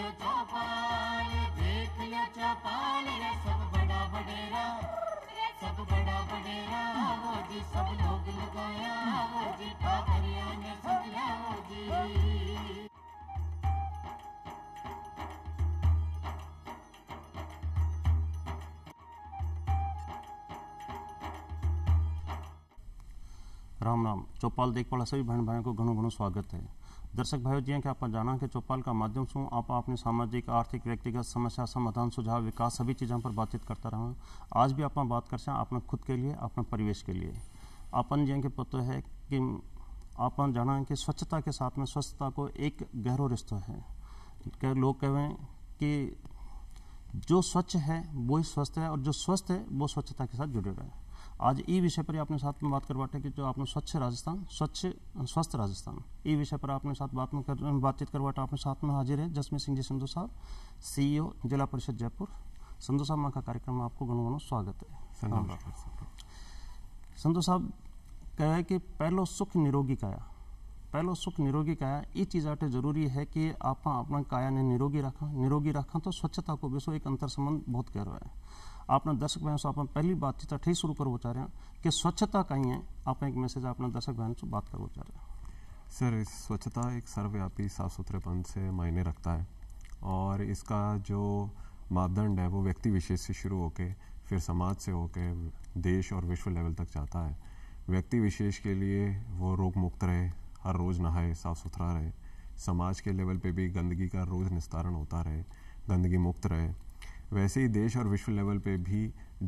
देख रे सब बड़ा बडेरा सब बड़ा बडेरा वो जी सब लोग लगाया वो जी ने वो जी राम राम चौपाल देखभाल सभी बहन भाइयों को घनो घनो स्वागत है दर्शक भाई जी कि आप जाना कि चौपाल का माध्यम से आप अपने सामाजिक आर्थिक व्यक्तिगत समस्या समाधान सुझाव विकास सभी चीज़ों पर बातचीत करता रहूँ आज भी आप बात कर हैं अपने खुद के लिए अपने परिवेश के लिए अपन जी के पता है कि आप जाना कि स्वच्छता के साथ में स्वच्छता को एक गहरो रिश्ता है कह लोग कहें कि जो स्वच्छ है वो ही स्वस्थ है और जो स्वस्थ है वो स्वच्छता के साथ जुड़े रहे हैं आज ये विषय पर अपने साथ में बात करवाटे कि जो आपने स्वच्छ राजस्थान स्वच्छ स्वस्थ राजस्थान ये विषय पर आपने साथ बात में कर बातचीत करवाटा आपने साथ में हाजिर है जसमीत सिंह जी संधु साहब सी e जिला परिषद जयपुर संधु साहब माँ का कार्यक्रम में आपको घणो स्वागत है संधु साहब कह कि पहलो सुख निरोगी काया पहलो सुख निरोगी काया ये चीज़ आटे जरूरी है कि आप अपना काया ने निरोगी रखा निरोगी रखा तो स्वच्छता को भी सो एक अंतर संबंध बहुत गहरा है दर्शक बहन आप पहली આપણે પહેલી વાતચીત शुरू करो चाह रहे हैं कि स्वच्छता कहीं है आप एक मैसेज આપણા दर्शक बहन से बात करो चाह रहे हैं सर स्वच्छता एक सर्वव्यापी साफ सुथरेपन से मायने रखता है और इसका जो मापदंड है वो व्यक्ति विशेष से शुरू होकर फिर समाज से होकर देश और विश्व लेवल तक जाता है व्यक्ति विशेष के लिए वो रोग मुक्त रहे हर रोज़ नहाए साफ़ सुथरा रहे समाज के लेवल पे भी गंदगी का रोज़ निस्तारण होता रहे गंदगी मुक्त रहे वैसे ही देश और विश्व लेवल पे भी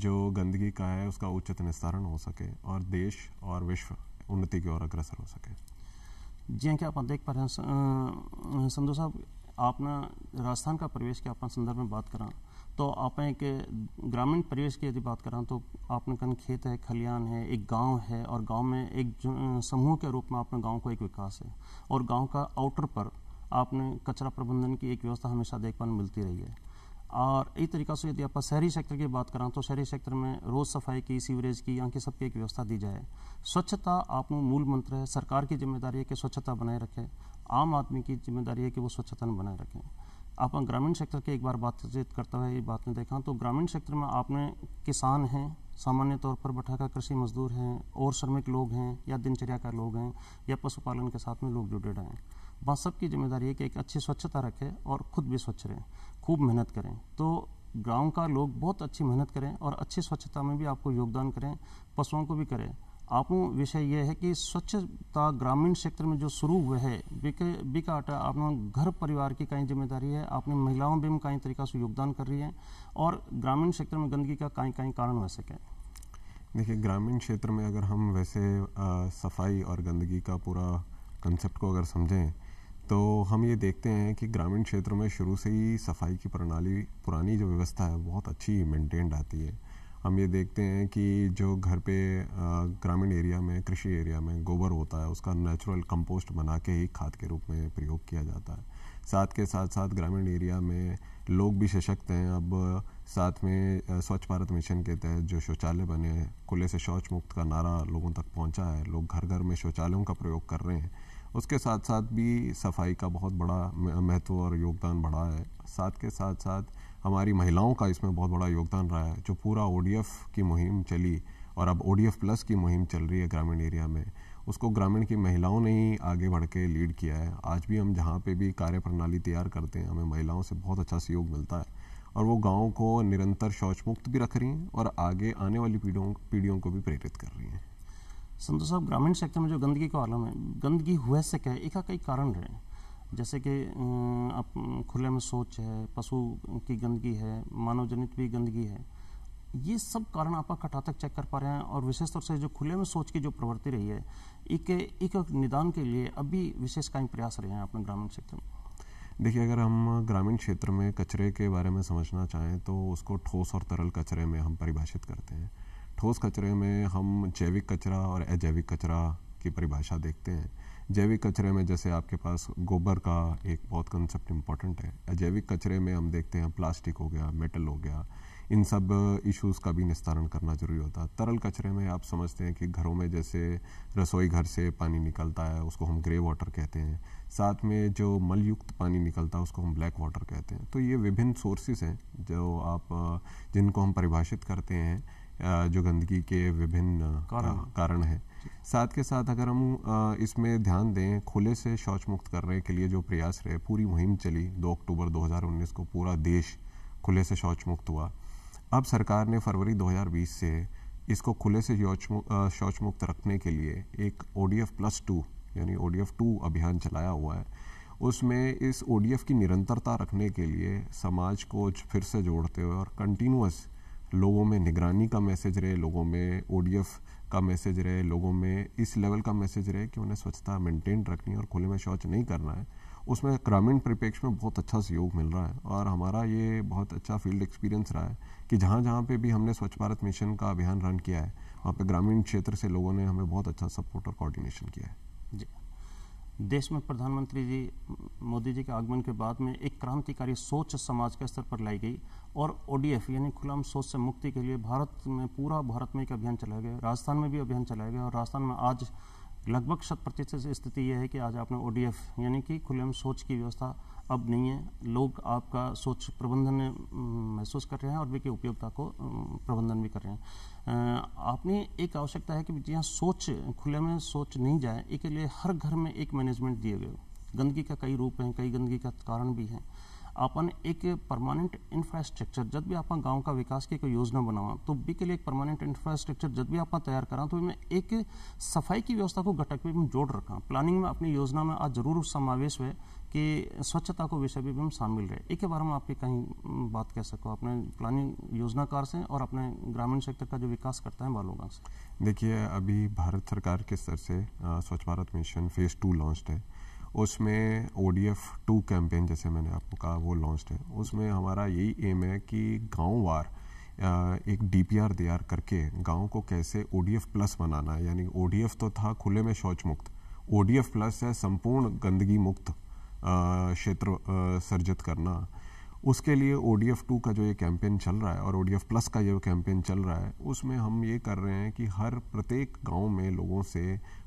जो गंदगी का है उसका उचित निस्तारण हो सके और देश और विश्व उन्नति की ओर अग्रसर हो सके जी हाँ क्या आप देख पा रहे हैं संधु साहब आपने राजस्थान का परिवेश के आप संदर्भ में बात करा तो आप एक ग्रामीण परिवेश की यदि बात करें तो आपने कहीं खेत है खलियान है एक गांव है और गांव में एक समूह के रूप में आपने गांव को एक विकास है और गांव का आउटर पर आपने कचरा प्रबंधन की एक व्यवस्था हमेशा पाने मिलती रही है और एक तरीक़ा से यदि आप शहरी सेक्टर की बात करें तो शहरी सेक्टर में रोज़ सफाई की सीवरेज की यहाँ की सबकी एक व्यवस्था दी जाए स्वच्छता आप मूल मंत्र है सरकार की जिम्मेदारी है कि स्वच्छता बनाए रखें आम आदमी की जिम्मेदारी है कि वो स्वच्छता बनाए रखें आप ग्रामीण सेक्टर की एक बार बातचीत करते हुए ये बात ने देखा तो ग्रामीण सेक्टर में आपने किसान हैं सामान्य तौर पर बैठा कृषि मजदूर हैं और श्रमिक लोग हैं या दिनचर्या का लोग हैं या पशुपालन के साथ में लोग जुड़े हैं वहाँ सबकी जिम्मेदारी है कि एक अच्छी स्वच्छता रखें और खुद भी स्वच्छ रहें खूब मेहनत करें तो गांव का लोग बहुत अच्छी मेहनत करें और अच्छी स्वच्छता में भी आपको योगदान करें पशुओं को भी करें आप विषय यह है कि स्वच्छता ग्रामीण क्षेत्र में जो शुरू हुए है बिका आटा आपने घर परिवार की कई जिम्मेदारी है आपने महिलाओं भी कई तरीका से योगदान कर रही है और ग्रामीण क्षेत्र में गंदगी का कई कई कारण हो सके देखिए ग्रामीण क्षेत्र में अगर हम वैसे आ, सफाई और गंदगी का पूरा कंसेप्ट को अगर समझें तो हम ये देखते हैं कि ग्रामीण क्षेत्र में शुरू से ही सफाई की प्रणाली पुरानी जो व्यवस्था है बहुत अच्छी मेंटेन आती है हम ये देखते हैं कि जो घर पे ग्रामीण एरिया में कृषि एरिया में गोबर होता है उसका नेचुरल कंपोस्ट बना के ही खाद के रूप में प्रयोग किया जाता है साथ के साथ साथ ग्रामीण एरिया में लोग भी सशक्त हैं अब साथ में स्वच्छ भारत मिशन के तहत जो शौचालय बने हैं खुले से शौच मुक्त का नारा लोगों तक पहुंचा है लोग घर घर में शौचालयों का प्रयोग कर रहे हैं उसके साथ साथ भी सफाई का बहुत बड़ा महत्व और योगदान बढ़ा है साथ के साथ साथ हमारी महिलाओं का इसमें बहुत बड़ा योगदान रहा है जो पूरा ओ की मुहिम चली और अब ओ प्लस की मुहिम चल रही है ग्रामीण एरिया में उसको ग्रामीण की महिलाओं ने ही आगे बढ़ के लीड किया है आज भी हम जहाँ पे भी कार्य प्रणाली तैयार करते हैं हमें महिलाओं से बहुत अच्छा सहयोग मिलता है और वो गाँव को निरंतर शौच मुक्त भी रख रही हैं और आगे आने वाली पीढ़ियों पीढ़ियों को भी प्रेरित कर रही हैं संतोष साहब ग्रामीण सेक्टर में जो गंदगी का आलम है गंदगी हुए से क्या एक कई कारण है जैसे कि अं, आप खुले में सोच है पशु की गंदगी है मानव जनित भी गंदगी है ये सब कारण आप कटा तक चेक कर पा रहे हैं और विशेष तौर से जो खुले में सोच की जो प्रवृत्ति रही है एक एक निदान के लिए अभी विशेष कई प्रयास रहे हैं अपने ग्रामीण क्षेत्र में देखिए अगर हम ग्रामीण क्षेत्र में कचरे के बारे में समझना चाहें तो उसको ठोस और तरल कचरे में हम परिभाषित करते हैं ठोस कचरे में हम जैविक कचरा और अजैविक कचरा की परिभाषा देखते हैं जैविक कचरे में जैसे आपके पास गोबर का एक बहुत कंसेप्ट इम्पॉर्टेंट है अजैविक कचरे में हम देखते हैं प्लास्टिक हो गया मेटल हो गया इन सब इश्यूज़ का भी निस्तारण करना जरूरी होता है तरल कचरे में आप समझते हैं कि घरों में जैसे रसोई घर से पानी निकलता है उसको हम ग्रे वाटर कहते हैं साथ में जो मलयुक्त पानी निकलता है उसको हम ब्लैक वाटर कहते हैं तो ये विभिन्न सोर्सेज हैं जो आप जिनको हम परिभाषित करते हैं जो गंदगी के विभिन्न कारण हैं साथ के साथ अगर हम इसमें ध्यान दें खुले से शौच मुक्त करने के लिए जो प्रयास रहे पूरी मुहिम चली 2 अक्टूबर 2019 को पूरा देश खुले से शौच मुक्त हुआ अब सरकार ने फरवरी 2020 से इसको खुले से शौच मुक्त रखने के लिए एक O D F plus two यानी ओ डी एफ टू अभियान चलाया हुआ है उसमें इस ओ डी एफ की निरंतरता रखने के लिए समाज को फिर से जोड़ते हुए और कंटिन्यूस लोगों में निगरानी का मैसेज रहे लोगों में ओ का मैसेज रहे लोगों में इस लेवल का मैसेज रहे कि उन्हें स्वच्छता मेंटेन रखनी है और खुले में शौच नहीं करना है उसमें ग्रामीण परिप्रेक्ष्य में बहुत अच्छा सहयोग मिल रहा है और हमारा ये बहुत अच्छा फील्ड एक्सपीरियंस रहा है कि जहाँ जहाँ पे भी हमने स्वच्छ भारत मिशन का अभियान रन किया है वहाँ पे ग्रामीण क्षेत्र से लोगों ने हमें बहुत अच्छा सपोर्ट और कोऑर्डिनेशन किया है जी देश में प्रधानमंत्री जी मोदी जी के आगमन के बाद में एक क्रांतिकारी सोच समाज के स्तर पर लाई गई और ओडीएफ यानी खुला सोच से मुक्ति के लिए भारत में पूरा भारत में एक अभियान चलाया गया राजस्थान में भी अभियान चलाया गया और राजस्थान में आज लगभग शत प्रतिशत स्थिति यह है कि आज आपने ओडीएफ यानी कि में सोच की व्यवस्था अब नहीं है लोग आपका सोच प्रबंधन महसूस कर रहे हैं और वे की उपयोगिता को प्रबंधन भी कर रहे हैं आपने एक आवश्यकता है कि जहाँ सोच खुले में सोच नहीं जाए इसके लिए हर घर में एक मैनेजमेंट दिए गए गंदगी का कई रूप हैं कई गंदगी का कारण भी है अपन एक परमानेंट इंफ्रास्ट्रक्चर जब भी आप गांव का विकास की कोई योजना बनावा तो बी के लिए एक परमानेंट इंफ्रास्ट्रक्चर जब भी आप तैयार करा तो मैं एक सफाई की व्यवस्था को घटक में जोड़ रखा प्लानिंग में अपनी योजना में आज जरूर समावेश हुए कि स्वच्छता को विषय भी, हम शामिल रहे एक बार बारे में आप कहीं बात कह सको अपने प्लानिंग योजनाकार से और अपने ग्रामीण क्षेत्र का जो विकास करता है बालोगा से देखिए अभी भारत सरकार के स्तर से Swachh Bharat mission phase two launch है उसमें O D F two campaign जैसे मैंने आपको कहा वो लॉन्च है उसमें हमारा यही एम है कि गाँव वार एक डी पी आर तैयार करके गाँव को कैसे ओ डी एफ प्लस बनाना है यानी ओ डी एफ तो था खुले में शौच मुक्त ओ डी एफ प्लस है संपूर्ण गंदगी मुक्त क्षेत्र सर्जित करना उसके लिए ओ डी एफ़ टू का जो ये कैंपेन चल रहा है और ओ डी एफ़ प्लस का जो कैंपेन चल रहा है उसमें हम ये कर रहे हैं कि हर प्रत्येक गांव में लोगों से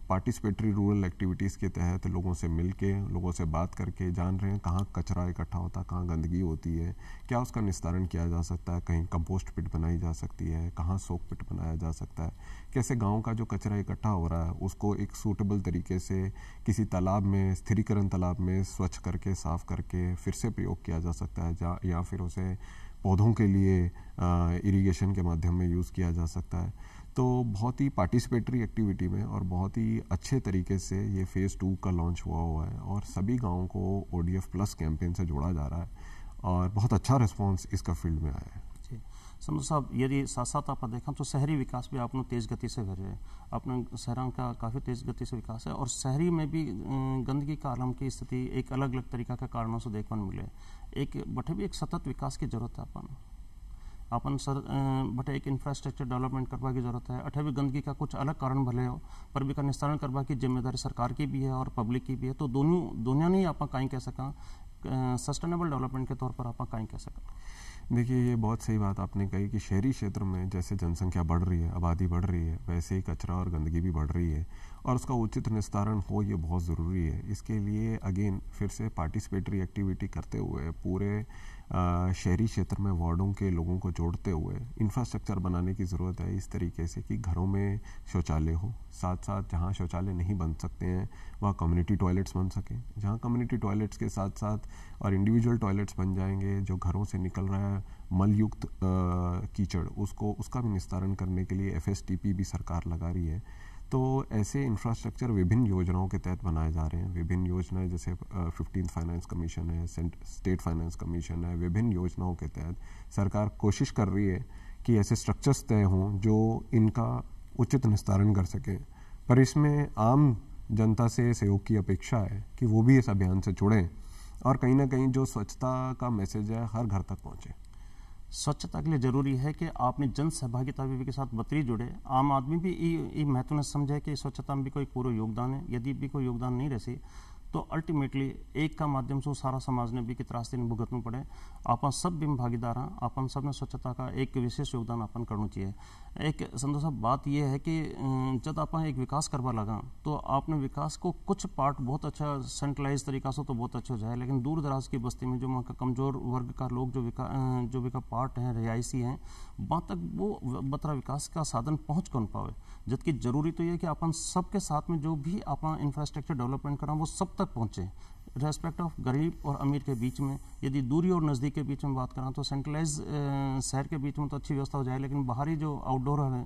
पार्टिसिपेटरी रूरल एक्टिविटीज़ के तहत लोगों से मिल के लोगों से बात करके जान रहे हैं कहाँ कचरा इकट्ठा होता है कहाँ गंदगी होती है क्या उसका निस्तारण किया जा सकता है कहीं कंपोस्ट पिट बनाई जा सकती है कहाँ सोक पिट बनाया जा सकता है कैसे गांव का जो कचरा इकट्ठा हो रहा है उसको एक सूटेबल तरीके से किसी तालाब में स्थिरीकरण तालाब में स्वच्छ करके साफ़ करके फिर से प्रयोग किया जा सकता है या फिर उसे पौधों के लिए इरीगेशन के माध्यम में यूज़ किया जा सकता है तो बहुत ही पार्टिसिपेटरी एक्टिविटी में और बहुत ही अच्छे तरीके से ये फ़ेज़ टू का लॉन्च हुआ हुआ है और सभी गाँव को ओ प्लस कैंपेन से जोड़ा जा रहा है और बहुत अच्छा रिस्पॉन्स इसका फील्ड में आया है समझ साहब यदि साथ साथ आप देखें तो शहरी विकास भी आपने तेज़ गति से कर रहे हैं अपने शहरों का काफ़ी तेज़ गति से विकास है और शहरी में भी गंदगी का आलम की स्थिति एक अलग अलग तरीका का कारणों से देखने मिले एक बटे भी एक सतत विकास की जरूरत है अपन अपन सर बटे एक इंफ्रास्ट्रक्चर डेवलपमेंट करवा की जरूरत है अठे भी गंदगी का कुछ अलग कारण भले हो पर भी का निस्तारण करवा की जिम्मेदारी सरकार की भी है और पब्लिक की भी है तो दोनों दुनिया ने आप कहीं कह सका सस्टेनेबल डेवलपमेंट के तौर पर आप कहीं कह सका देखिए ये बहुत सही बात आपने कही कि शहरी क्षेत्र में जैसे जनसंख्या बढ़ रही है आबादी बढ़ रही है वैसे ही कचरा और गंदगी भी बढ़ रही है और उसका उचित निस्तारण हो ये बहुत ज़रूरी है इसके लिए अगेन फिर से पार्टिसिपेटरी एक्टिविटी करते हुए पूरे शहरी क्षेत्र में वार्डों के लोगों को जोड़ते हुए इंफ्रास्ट्रक्चर बनाने की ज़रूरत है इस तरीके से कि घरों में शौचालय हो साथ साथ जहाँ शौचालय नहीं बन सकते हैं वहाँ कम्युनिटी टॉयलेट्स बन सकें जहाँ कम्युनिटी टॉयलेट्स के साथ साथ और इंडिविजुअल टॉयलेट्स बन जाएंगे जो घरों से निकल रहा है मलयुक्त कीचड़ उसको उसका भी निस्तारण करने के लिए एफ भी सरकार लगा रही है तो ऐसे इंफ्रास्ट्रक्चर विभिन्न योजनाओं के तहत बनाए जा रहे हैं विभिन्न योजनाएं जैसे फिफ्टीन फाइनेंस कमीशन है स्टेट फाइनेंस कमीशन है विभिन्न योजनाओं के तहत सरकार कोशिश कर रही है कि ऐसे स्ट्रक्चर्स तय हों जो इनका उचित निस्तारण कर सकें पर इसमें आम जनता से सहयोग की अपेक्षा है कि वो भी इस अभियान से जुड़ें और कहीं ना कहीं जो स्वच्छता का मैसेज है हर घर तक पहुँचे स्वच्छता के लिए जरूरी है कि आपने जन सहभागिता भी के साथ बतरी जुड़े आम आदमी भी ये महत्व ने समझे कि स्वच्छता में भी कोई पूरा योगदान है यदि भी कोई योगदान नहीं सी तो अल्टीमेटली एक का माध्यम से सारा समाज ने भी कितना रास्ते ने पड़े अपन सब भी भागीदार हैं अपन सब ने स्वच्छता का एक विशेष योगदान अपन करना चाहिए एक संतोष साहब बात यह है कि अं, जब आप एक विकास करवा लगा तो आपने विकास को कुछ पार्ट बहुत अच्छा सेंट्रलाइज तरीका से तो बहुत अच्छा हो जाए लेकिन दूर दराज की बस्ती में जो वहाँ का कमजोर वर्ग का लोग जो विका अं, जो विका पार्ट हैं रिहायशी हैं वहाँ तक वो बतरा विकास का साधन पहुँच कौन पावे जबकि जरूरी तो यह कि अपन सबके साथ में जो भी अपना इंफ्रास्ट्रक्चर डेवलपमेंट करा वो सब तक तक पहुँचे रेस्पेक्ट ऑफ गरीब और अमीर के बीच में यदि दूरी और नज़दीक के बीच में बात करें तो सेंट्रलाइज शहर के बीच में तो अच्छी व्यवस्था हो जाए लेकिन बाहरी जो आउटडोर है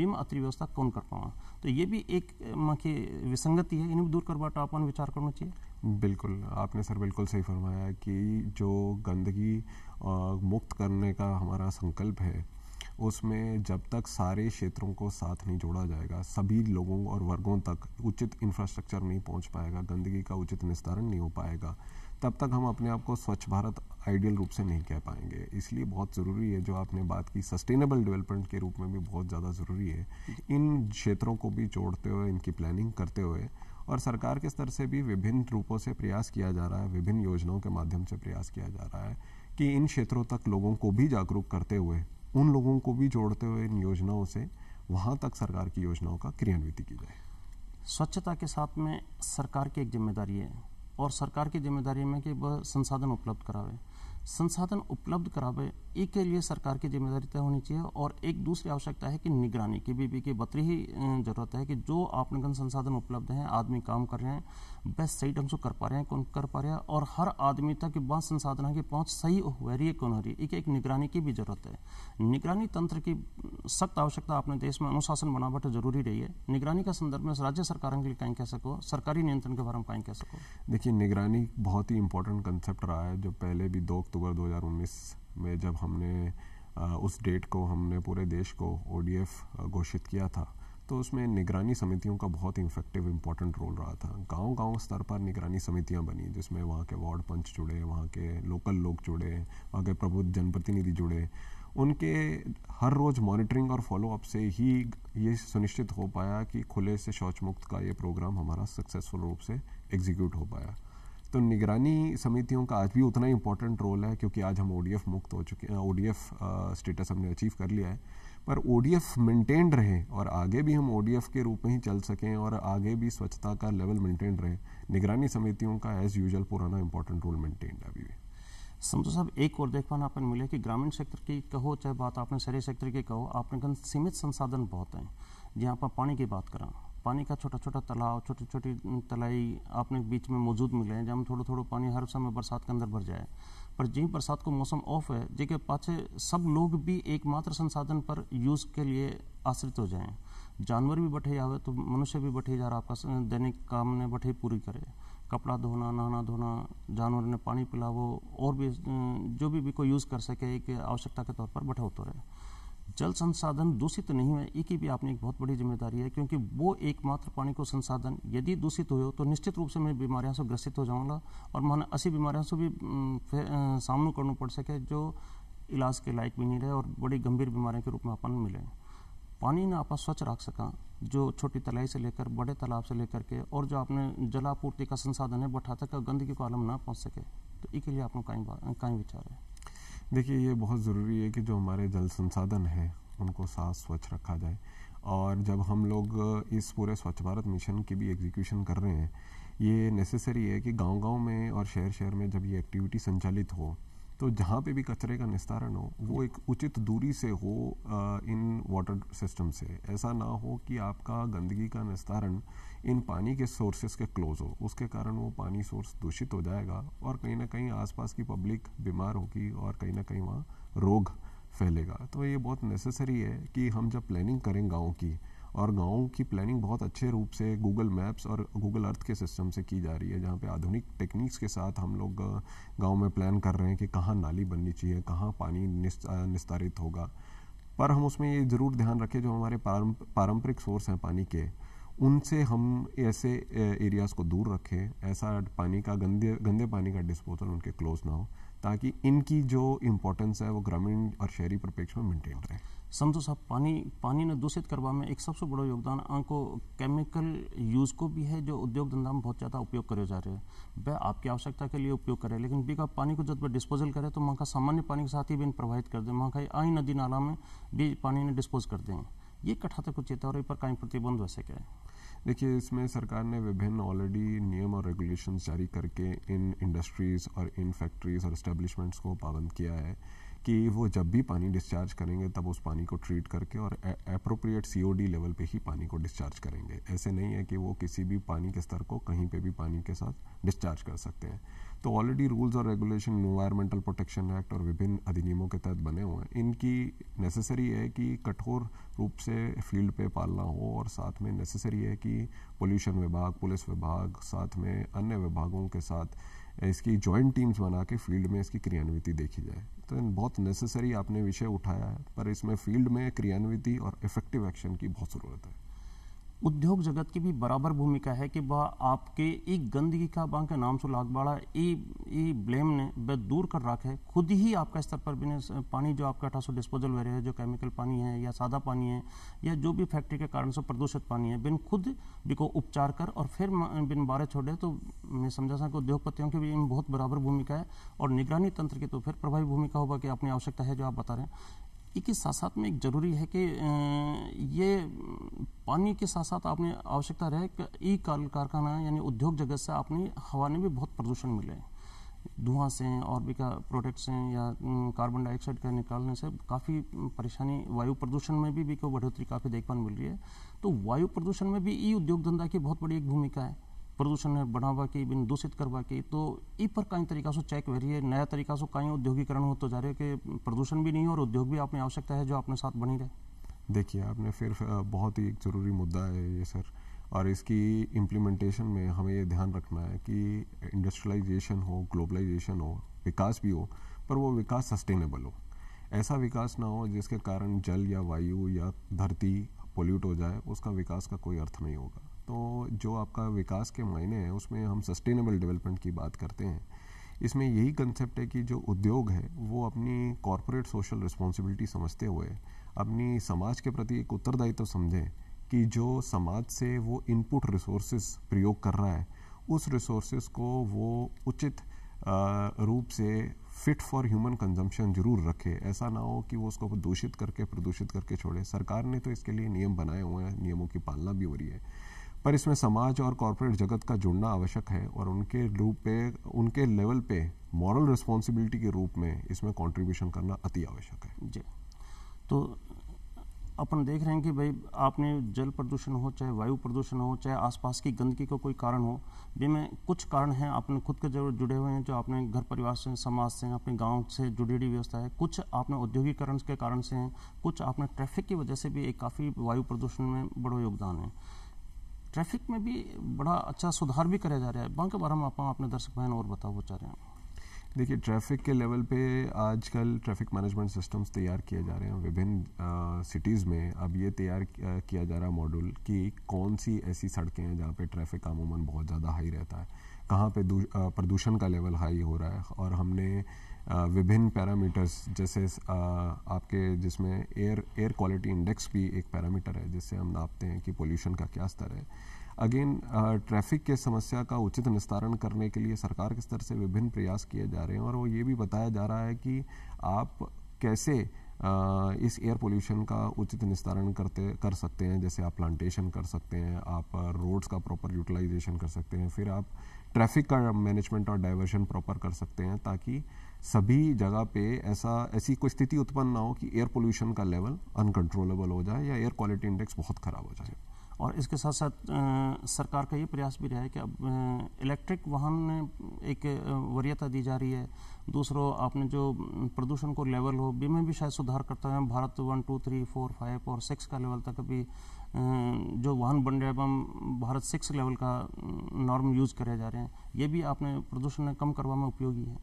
बीम अति व्यवस्था कौन कर पाऊँ तो ये भी एक माँ की विसंगति है इन्हें दूर करवा टापन विचार करना चाहिए बिल्कुल आपने सर बिल्कुल सही फरमाया कि जो गंदगी मुक्त करने का हमारा संकल्प है उसमें जब तक सारे क्षेत्रों को साथ नहीं जोड़ा जाएगा सभी लोगों और वर्गों तक उचित इंफ्रास्ट्रक्चर नहीं पहुंच पाएगा गंदगी का उचित निस्तारण नहीं हो पाएगा तब तक हम अपने आप को स्वच्छ भारत आइडियल रूप से नहीं कह पाएंगे इसलिए बहुत ज़रूरी है जो आपने बात की सस्टेनेबल डेवलपमेंट के रूप में भी बहुत ज़्यादा ज़रूरी है इन क्षेत्रों को भी जोड़ते हुए इनकी प्लानिंग करते हुए और सरकार के स्तर से भी विभिन्न रूपों से प्रयास किया जा रहा है विभिन्न योजनाओं के माध्यम से प्रयास किया जा रहा है कि इन क्षेत्रों तक लोगों को भी जागरूक करते हुए उन लोगों को भी जोड़ते हुए इन योजनाओं से वहाँ तक सरकार की योजनाओं का क्रियान्विति की जाए स्वच्छता के साथ में सरकार की एक जिम्मेदारी है और सरकार की जिम्मेदारी में कि वह संसाधन उपलब्ध करावे संसाधन उपलब्ध करावे एक के लिए सरकार की जिम्मेदारी तय होनी चाहिए और एक दूसरी आवश्यकता है कि निगरानी की बीबी की बतरी ही जरूरत है कि जो आपनगन संसाधन उपलब्ध हैं आदमी काम कर रहे हैं बेस्ट सही ढंग से कर पा रहे हैं कौन कर पा रहे हैं और हर आदमी तक बात संसाधन की पहुँच सही हो रही है कौन हो रही है एक एक निगरानी की भी जरूरत है निगरानी तंत्र की सख्त आवश्यकता अपने देश में अनुशासन बनावट जरूरी रही है निगरानी का संदर्भ में राज्य सरकार के लिए कहीं कह सको सरकारी नियंत्रण के बारे में कहीं कह सको देखिए निगरानी बहुत ही इंपॉर्टेंट कंसेप्ट रहा है जो पहले भी दो अक्टूबर 2019 में जब हमने आ, उस डेट को हमने पूरे देश को ओ घोषित किया था तो उसमें निगरानी समितियों का बहुत ही इफेक्टिव इम्पॉर्टेंट रोल रहा था गांव गांव स्तर पर निगरानी समितियां बनी जिसमें वहाँ के वार्ड पंच जुड़े वहाँ के लोकल लोग जुड़े वहाँ के प्रबुद्ध जनप्रतिनिधि जुड़े उनके हर रोज़ मॉनिटरिंग और फॉलोअप से ही ये सुनिश्चित हो पाया कि खुले से शौच मुक्त का ये प्रोग्राम हमारा सक्सेसफुल रूप से एग्जीक्यूट हो पाया तो निगरानी समितियों का आज भी उतना ही इंपॉर्टेंट रोल है क्योंकि आज हम ओ मुक्त हो चुके हैं ओ स्टेटस हमने अचीव कर लिया है पर ओ डी मेंटेन्ड रहे और आगे भी हम ओ के रूप में ही चल सकें और आगे भी स्वच्छता का लेवल मेंटेन रहे निगरानी समितियों का एज यूजल पुराना इंपॉर्टेंट रोल मेंटेन्ड अभी भी समझो साहब एक और पाना अपन मिले कि ग्रामीण सेक्टर की कहो चाहे बात आपने शहरी सेक्टर की कहो आपने सीमित संसाधन बहुत हैं जहाँ पर पानी की बात करा पानी का छोटा छोटा तालाब छोटी छोटी तलाई आपने बीच में मौजूद मिले हैं जहाँ थोड़ा थोड़ा पानी हर समय बरसात के अंदर भर जाए पर जी बरसात को मौसम ऑफ है जिसके पाछे सब लोग भी एकमात्र संसाधन पर यूज़ के लिए आश्रित हो जाएं जानवर भी बैठे जावे तो मनुष्य भी बैठे जा रहा आपका दैनिक काम ने बैठे पूरी करे कपड़ा धोना नहाना धोना जानवर ने पानी पिलावो और भी जो भी, भी कोई यूज़ कर सके एक आवश्यकता के तौर पर बटे होते रहे जल संसाधन दूषित नहीं है एक ही भी आपने एक बहुत बड़ी जिम्मेदारी है क्योंकि वो एकमात्र पानी को संसाधन यदि दूषित हो तो निश्चित रूप से मैं बीमारियों से ग्रसित हो जाऊँगा और मैंने ऐसी बीमारियों से भी सामना करना पड़ सके जो इलाज के लायक भी नहीं रहे और बड़ी गंभीर बीमारियों के रूप में अपन मिले पानी ने आप स्वच्छ रख सका जो छोटी तलाई से लेकर बड़े तालाब से लेकर के और जो आपने जलापूर्ति का संसाधन है बठा तक गंदगी को आलम ना पहुँच सके तो इसके लिए आपको कहीं कहीं विचार है देखिए ये बहुत ज़रूरी है कि जो हमारे जल संसाधन हैं उनको साफ स्वच्छ रखा जाए और जब हम लोग इस पूरे स्वच्छ भारत मिशन की भी एग्जीक्यूशन कर रहे हैं ये नेसेसरी है कि गांव-गांव में और शहर-शहर में जब ये एक्टिविटी संचालित हो तो जहाँ पे भी कचरे का निस्तारण हो वो एक उचित दूरी से हो इन वाटर सिस्टम से ऐसा ना हो कि आपका गंदगी का निस्तारण इन पानी के सोर्सेज के क्लोज हो उसके कारण वो पानी सोर्स दूषित हो जाएगा और कहीं ना कहीं आसपास की पब्लिक बीमार होगी और कहीं ना कहीं वहाँ रोग फैलेगा तो ये बहुत नेसेसरी है कि हम जब प्लानिंग करें गाँव की और गाँव की प्लानिंग बहुत अच्छे रूप से गूगल मैप्स और गूगल अर्थ के सिस्टम से की जा रही है जहाँ पे आधुनिक टेक्निक्स के साथ हम लोग गाँव में प्लान कर रहे हैं कि कहाँ नाली बननी चाहिए कहाँ पानी निस्तारित होगा पर हम उसमें ये ज़रूर ध्यान रखें जो हमारे पारंपरिक सोर्स हैं पानी के उनसे हम ऐसे एरियाज़ को दूर रखें ऐसा पानी का गंदे गंदे पानी का डिस्पोजल उनके क्लोज ना हो ताकि इनकी जो इम्पोर्टेंस है वो ग्रामीण और शहरी परिप्रेक्ष्य में मेंटेन रहे समझो साहब पानी पानी ने दूषित करवा में एक सबसे बड़ा योगदान आंको केमिकल यूज़ को भी है जो उद्योग धंधा में बहुत ज़्यादा उपयोग करे जा रहे हैं वह आपकी आवश्यकता के लिए उपयोग करे लेकिन बीका पानी को जब डिस्पोजल करे तो वहाँ का सामान्य पानी के साथ ही भी इन प्रभावित कर दें वहाँ का आई नदी नाला में भी पानी ने डिस्पोज कर दें ये कठाता कुछ चेतावनी पर कहीं प्रतिबंध वैसे क्या है देखिए इसमें सरकार ने विभिन्न ऑलरेडी नियम और रेगुलेशन जारी करके इन इंडस्ट्रीज़ और इन फैक्ट्रीज़ और इस्टेब्लिशमेंट्स को पाबंद किया है कि वो जब भी पानी डिस्चार्ज करेंगे तब उस पानी को ट्रीट करके और अप्रोप्रिएट सी लेवल पे ही पानी को डिस्चार्ज करेंगे ऐसे नहीं है कि वो किसी भी पानी के स्तर को कहीं पे भी पानी के साथ डिस्चार्ज कर सकते हैं तो ऑलरेडी रूल्स और रेगुलेशन इन्वायरमेंटल प्रोटेक्शन एक्ट और विभिन्न अधिनियमों के तहत बने हुए हैं इनकी नेसेसरी है कि कठोर रूप से फील्ड पे पालना हो और साथ में नेसेसरी है कि पोल्यूशन विभाग पुलिस विभाग साथ में अन्य विभागों के साथ इसकी जॉइंट टीम्स बना के फील्ड में इसकी क्रियान्विति देखी जाए तो बहुत नेसेसरी आपने विषय उठाया है पर इसमें फील्ड में क्रियान्विति और इफेक्टिव एक्शन की बहुत ज़रूरत है उद्योग जगत की भी बराबर भूमिका है कि वह आपके एक गंदगी का बांके नाम से लाग बाड़ा ई ब्लेम ने वह दूर कर रखे है खुद ही आपका स्तर पर बिना पानी जो आपका अठारह डिस्पोजल वगैरह है जो केमिकल पानी है या सादा पानी है या जो भी फैक्ट्री के कारण से प्रदूषित पानी है बिन खुद बिको उपचार कर और फिर बिन बारे छोड़े तो मैं समझा सकता उद्योगपतियों की भी बहुत बराबर भूमिका है और निगरानी तंत्र की तो फिर प्रभावी भूमिका होगा कि अपनी आवश्यकता है जो आप बता रहे हैं इसके साथ साथ में एक जरूरी है कि ये पानी के साथ साथ आपने आवश्यकता रहे ई कल कारखाना यानी उद्योग जगत से आपने हवा में भी बहुत प्रदूषण मिले धुआं से और भी का प्रोडक्ट्स हैं या कार्बन डाइऑक्साइड का निकालने से काफ़ी परेशानी वायु प्रदूषण में भी, भी बढ़ोतरी काफ़ी देखभाल मिल रही है तो वायु प्रदूषण में भी ई उद्योग धंधा की बहुत बड़ी एक भूमिका है प्रदूषण ने बढ़ावा के बिन दूषित करवा के तो ई पर कई तरीका से चेक हो रही है नया तरीका से कई औद्योगिकरण हो तो जा रहे कि प्रदूषण भी नहीं हो और उद्योग भी आपने आवश्यकता है जो अपने साथ बनी रहे देखिए आपने फिर बहुत ही एक ज़रूरी मुद्दा है ये सर और इसकी इम्प्लीमेंटेशन में हमें ये ध्यान रखना है कि इंडस्ट्रियलाइजेशन हो ग्लोबलाइजेशन हो विकास भी हो पर वो विकास सस्टेनेबल हो ऐसा विकास ना हो जिसके कारण जल या वायु या धरती पोल्यूट हो जाए उसका विकास का कोई अर्थ नहीं होगा तो जो आपका विकास के मायने हैं उसमें हम सस्टेनेबल डेवलपमेंट की बात करते हैं इसमें यही कंसेप्ट है कि जो उद्योग है वो अपनी कॉरपोरेट सोशल रिस्पॉन्सिबिलिटी समझते हुए अपनी समाज के प्रति एक उत्तरदायित्व समझें कि जो समाज से वो इनपुट रिसोर्सेज प्रयोग कर रहा है उस रिसोर्स को वो उचित रूप से फिट फॉर ह्यूमन कंजम्पशन जरूर रखे ऐसा ना हो कि वो उसको दूषित करके प्रदूषित करके छोड़े सरकार ने तो इसके लिए नियम बनाए हुए हैं नियमों की पालना भी हो रही है पर इसमें समाज और कॉरपोरेट जगत का जुड़ना आवश्यक है और उनके रूप पे उनके लेवल पे मॉरल रिस्पॉन्सिबिलिटी के रूप में इसमें कॉन्ट्रीब्यूशन करना अति आवश्यक है जी तो अपन देख रहे हैं कि भाई आपने जल प्रदूषण हो चाहे वायु प्रदूषण हो चाहे आसपास की गंदगी का को कोई कारण हो जिनमें कुछ कारण हैं अपने खुद के जरूर जुड़े हुए हैं जो आपने घर परिवार से समाज से अपने गांव से जुड़ी हुई व्यवस्था है कुछ आपने औद्योगिकरण के कारण से हैं कुछ आपने ट्रैफिक की वजह से भी एक काफ़ी वायु प्रदूषण में बड़ा योगदान है ट्रैफिक में भी बड़ा अच्छा सुधार भी कराया जा रहा है के बारे में आप अपने दर्शक बहन और बताओ चाह रहे हैं देखिए ट्रैफिक के लेवल पे आजकल ट्रैफिक मैनेजमेंट सिस्टम्स तैयार किए जा रहे हैं विभिन्न सिटीज़ में अब ये तैयार किया जा रहा है मॉड्यूल कि कौन सी ऐसी सड़कें हैं जहाँ पे ट्रैफिक आमूमन बहुत ज़्यादा हाई रहता है कहाँ पे प्रदूषण का लेवल हाई हो रहा है और हमने Uh, विभिन्न पैरामीटर्स जैसे uh, आपके जिसमें एयर एयर क्वालिटी इंडेक्स भी एक पैरामीटर है जिससे हम नापते हैं कि पोल्यूशन का क्या स्तर है अगेन ट्रैफिक uh, के समस्या का उचित निस्तारण करने के लिए सरकार के स्तर से विभिन्न प्रयास किए जा रहे हैं और वो ये भी बताया जा रहा है कि आप कैसे इस एयर पोल्यूशन का उचित निस्तारण करते कर सकते हैं जैसे आप प्लांटेशन कर सकते हैं आप रोड्स का प्रॉपर यूटिलाइजेशन कर सकते हैं फिर आप ट्रैफिक का मैनेजमेंट और डाइवर्शन प्रॉपर कर सकते हैं ताकि सभी जगह पे ऐसा ऐसी कोई स्थिति उत्पन्न ना हो कि एयर पोल्यूशन का लेवल अनकंट्रोलेबल हो जाए या एयर क्वालिटी इंडेक्स बहुत ख़राब हो जाए और इसके साथ साथ सरकार का ये प्रयास भी रहा है कि अब इलेक्ट्रिक वाहन एक वरीयता दी जा रही है दूसरों आपने जो प्रदूषण को लेवल हो भी में भी शायद सुधार करता है Bharat one two three four five और सिक्स का लेवल तक अभी जो वाहन बन रहे हैं भारत सिक्स लेवल का नॉर्म यूज़ करे जा रहे हैं ये भी आपने प्रदूषण कम करवा में उपयोगी है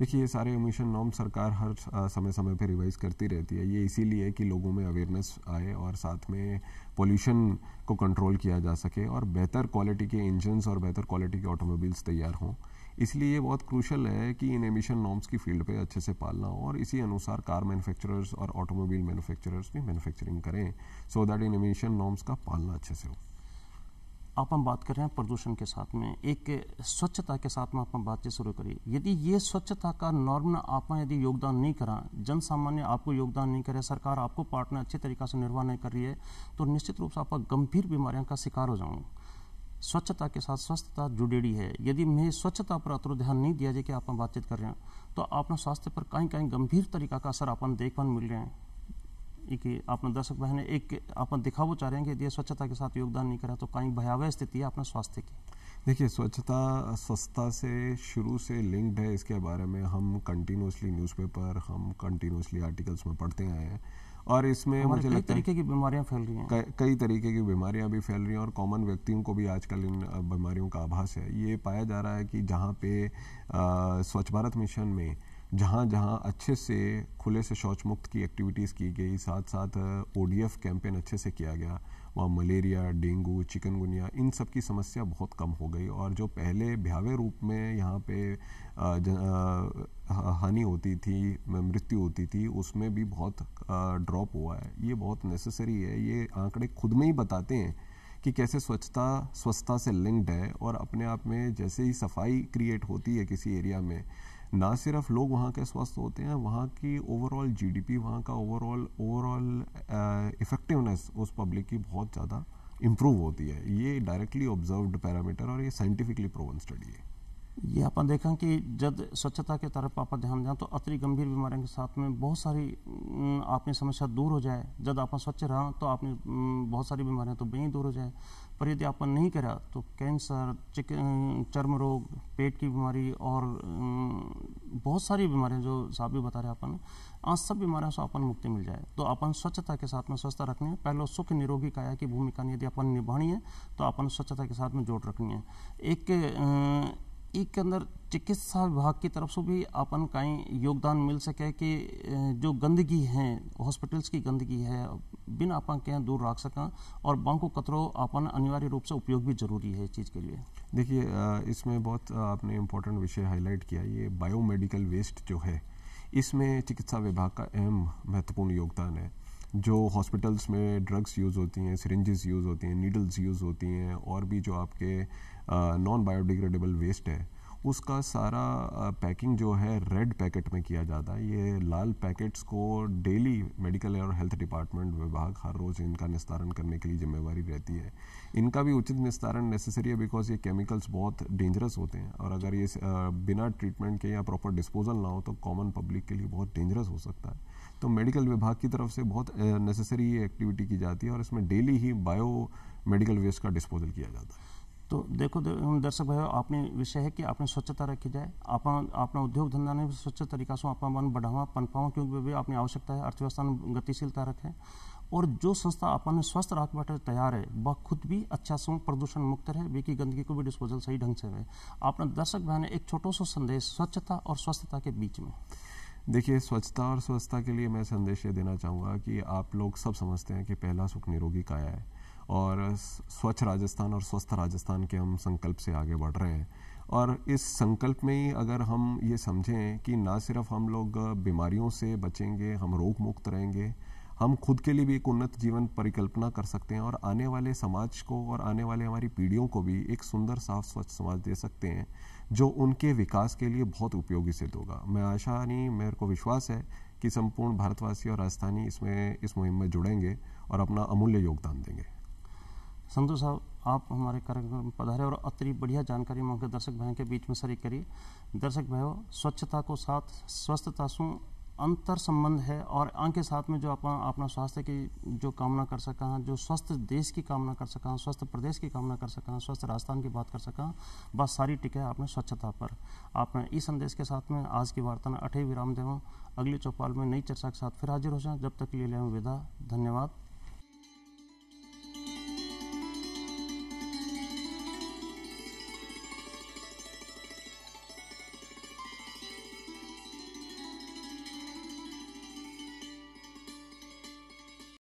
देखिए ये सारे एमिशन नॉर्म सरकार हर समय समय पे रिवाइज करती रहती है ये इसीलिए कि लोगों में अवेयरनेस आए और साथ में पोल्यूशन को कंट्रोल किया जा सके और बेहतर क्वालिटी के इंजनस और बेहतर क्वालिटी के ऑटोमोबाइल्स तैयार हों इसलिए ये बहुत क्रूशल है कि इन एमिशन नॉर्म्स की फील्ड पे अच्छे से पालना हो और इसी अनुसार कार मैन्युफैक्चरर्स और ऑटोमोबाइल मैन्युफैक्चरर्स भी मैन्युफैक्चरिंग करें सो दैट इन एमिशन नॉर्म्स का पालना अच्छे से हो आप हम बात कर रहे हैं प्रदूषण के साथ में एक स्वच्छता के साथ में आप हम बातचीत शुरू करी यदि ये स्वच्छता का नॉर्म आप यदि योगदान नहीं करा जन सामान्य आपको योगदान नहीं करे सरकार आपको पार्टनर अच्छे तरीके से निर्वाह नहीं कर रही है तो निश्चित रूप से आप गंभीर बीमारियों का शिकार हो जाऊँ स्वच्छता के साथ स्वस्थता जुड़ेड़ी है यदि मैं स्वच्छता पर अतरो ध्यान नहीं दिया जाए कि आप बातचीत कर रहे हैं तो आपने स्वास्थ्य पर कहीं कहीं गंभीर तरीका का असर अपन देखभाल मिल रहे हैं एक आपने दर्शक बहने एक आपने दिखावो चाह रहे हैं कि यदि स्वच्छता के साथ योगदान नहीं करा तो कहीं भयावह स्थिति है अपने स्वास्थ्य की देखिए स्वच्छता स्वच्छता से शुरू से लिंक्ड है इसके बारे में हम कंटिन्यूसली न्यूज़पेपर हम कंटिन्यूसली आर्टिकल्स में पढ़ते आए हैं और इसमें मुझे कई तरीके की बीमारियां फैल रही हैं कई, कई तरीके की बीमारियां भी फैल रही हैं और कॉमन व्यक्तियों को भी आजकल इन बीमारियों का आभास है ये पाया जा रहा है कि जहाँ पे स्वच्छ भारत मिशन में जहाँ जहाँ अच्छे से खुले से शौच मुक्त की एक्टिविटीज़ की गई साथ साथ ओ कैंपेन अच्छे से किया गया वहाँ मलेरिया डेंगू चिकनगुनिया इन सब की समस्या बहुत कम हो गई और जो पहले भयावह रूप में यहाँ पे हानि होती थी मृत्यु होती थी उसमें भी बहुत ड्रॉप हुआ है ये बहुत नेसेसरी है ये आंकड़े खुद में ही बताते हैं कि कैसे स्वच्छता स्वच्छता से लिंक्ड है और अपने आप में जैसे ही सफाई क्रिएट होती है किसी एरिया में ना सिर्फ लोग वहाँ के स्वस्थ होते हैं वहाँ की ओवरऑल जीडीपी वहाँ का ओवरऑल ओवरऑल इफेक्टिवनेस उस पब्लिक की बहुत ज़्यादा इम्प्रूव होती है ये डायरेक्टली ऑब्जर्व्ड पैरामीटर और ये साइंटिफिकली प्रोवन स्टडी है ये अपन देखें कि जब स्वच्छता के तरफ आप ध्यान दें तो अति गंभीर बीमारियों के साथ में बहुत सारी आपने समस्या दूर हो जाए जब आप स्वच्छ रहा तो आपने बहुत सारी बीमारियां तो वहीं दूर हो जाए पर यदि आप नहीं करा तो कैंसर चर्म रोग पेट की बीमारी और बहुत सारी बीमारियां जो साहब भी बता रहे अपन आज सब बीमारियों से अपन मुक्ति मिल जाए तो अपन स्वच्छता के साथ में स्वच्छता रखनी है पहले सुख निरोगी काया की भूमिका यदि अपन निभानी है तो अपन स्वच्छता के साथ में जोड़ रखनी है एक एक के अंदर चिकित्सा विभाग की तरफ से भी अपन कहीं योगदान मिल सके कि जो गंदगी है हॉस्पिटल्स की गंदगी है बिन अपन के दूर रख सकें और बांको कतरो अपन अनिवार्य रूप से उपयोग भी जरूरी है इस चीज़ के लिए देखिए इसमें बहुत आपने इम्पोर्टेंट विषय हाईलाइट किया ये बायोमेडिकल वेस्ट जो है इसमें चिकित्सा विभाग का अहम महत्वपूर्ण योगदान है जो हॉस्पिटल्स में ड्रग्स यूज़ होती हैं सरेंजेस यूज़ होती हैं नीडल्स यूज़ होती हैं और भी जो आपके नॉन बायोडिग्रेडेबल वेस्ट है उसका सारा पैकिंग जो है रेड पैकेट में किया जाता है ये लाल पैकेट्स को डेली मेडिकल और हेल्थ डिपार्टमेंट विभाग हर रोज़ इनका निस्तारण करने के लिए जिम्मेवारी रहती है इनका भी उचित निस्तारण नेसेसरी है बिकॉज ये केमिकल्स बहुत डेंजरस होते हैं और अगर ये बिना ट्रीटमेंट के या प्रॉपर डिस्पोजल ना हो तो कॉमन पब्लिक के लिए बहुत डेंजरस हो सकता है तो मेडिकल विभाग की तरफ से बहुत नेसेसरी एक्टिविटी की जाती है और इसमें डेली ही बायो मेडिकल वेस्ट का डिस्पोजल किया जाता है तो देखो दर्शक भाई आपने विषय है कि आपने स्वच्छता रखी जाए अपना अपना उद्योग धंधा ने स्वच्छ तरीका से अपना मन बढ़ावा पनपावा क्योंकि भी अपनी आवश्यकता है अर्थव्यवस्था में गतिशीलता रखें और जो संस्था अपन स्वस्थ रख बैठे तैयार है वह खुद भी अच्छा से प्रदूषण मुक्त रहे वे की गंदगी को भी डिस्पोजल सही ढंग से रहे अपना दर्शक ने एक छोटो सो संदेश स्वच्छता और स्वस्थता के बीच में देखिए स्वच्छता और स्वच्छता के लिए मैं संदेश ये देना चाहूँगा कि आप लोग सब समझते हैं कि पहला सुख निरोगी काया है और स्वच्छ राजस्थान और स्वस्थ राजस्थान के हम संकल्प से आगे बढ़ रहे हैं और इस संकल्प में ही अगर हम ये समझें कि ना सिर्फ हम लोग बीमारियों से बचेंगे हम रोग मुक्त रहेंगे हम खुद के लिए भी एक उन्नत जीवन परिकल्पना कर सकते हैं और आने वाले समाज को और आने वाले हमारी पीढ़ियों को भी एक सुंदर साफ स्वच्छ समाज दे सकते हैं जो उनके विकास के लिए बहुत उपयोगी सिद्ध होगा मैं आशा नहीं मेरे को विश्वास है कि संपूर्ण भारतवासी और राजस्थानी इसमें इस मुहिम में जुड़ेंगे और अपना अमूल्य योगदान देंगे संतु साहब आप हमारे कार्यक्रम में पधारे और अतरी बढ़िया जानकारी मौके दर्शक भाइयों के बीच में शरीक करिए दर्शक भाइयों स्वच्छता को साथ स्वस्थता सु अंतर संबंध है और अंक के साथ में जो अपना अपना स्वास्थ्य की जो कामना कर सका जो स्वस्थ देश की कामना कर सका स्वस्थ प्रदेश की कामना कर सका स्वस्थ राजस्थान की बात कर सका बस सारी टिका आपने स्वच्छता पर आपने इस संदेश के साथ में आज की वार्ता में अठे विराम देव अगली चौपाल में नई चर्चा के साथ फिर हाजिर हो जाए जब तक लिए लें विदा धन्यवाद